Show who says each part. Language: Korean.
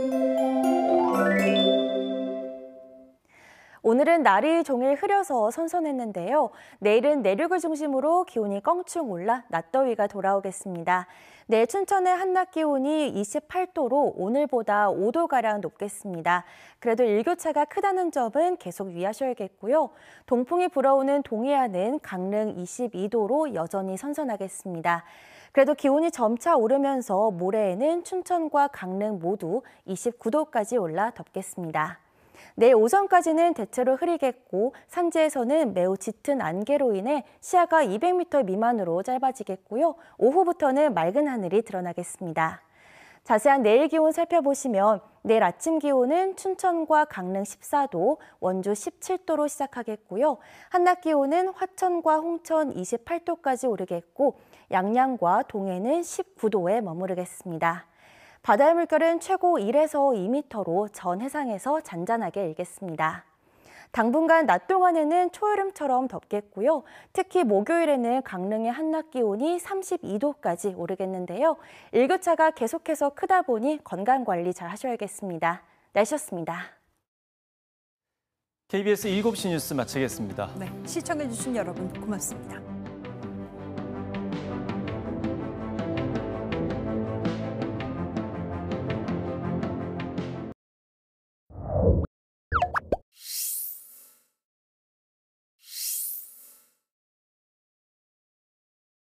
Speaker 1: Thank you. 오늘은 날이 종일 흐려서 선선했는데요. 내일은 내륙을 중심으로 기온이 껑충 올라 낮더위가 돌아오겠습니다. 내 춘천의 한낮 기온이 28도로 오늘보다 5도가량 높겠습니다. 그래도 일교차가 크다는 점은 계속 유의하셔야겠고요. 동풍이 불어오는 동해안은 강릉 22도로 여전히 선선하겠습니다. 그래도 기온이 점차 오르면서 모레에는 춘천과 강릉 모두 29도까지 올라 덥겠습니다. 내일 오전까지는 대체로 흐리겠고 산지에서는 매우 짙은 안개로 인해 시야가 200m 미만으로 짧아지겠고요. 오후부터는 맑은 하늘이 드러나겠습니다. 자세한 내일 기온 살펴보시면 내일 아침 기온은 춘천과 강릉 14도, 원주 17도로 시작하겠고요. 한낮 기온은 화천과 홍천 28도까지 오르겠고 양양과 동해는 19도에 머무르겠습니다. 바다의 물결은 최고 1에서 2미터로전 해상에서 잔잔하게 일겠습니다. 당분간 낮 동안에는 초여름처럼 덥겠고요. 특히 목요일에는 강릉의 한낮 기온이 32도까지 오르겠는데요. 일교차가 계속해서 크다 보니 건강관리 잘 하셔야겠습니다. 날씨였습니다.
Speaker 2: KBS 7시 뉴스 마치겠습니다.
Speaker 1: 네, 시청해주신 여러분 고맙습니다.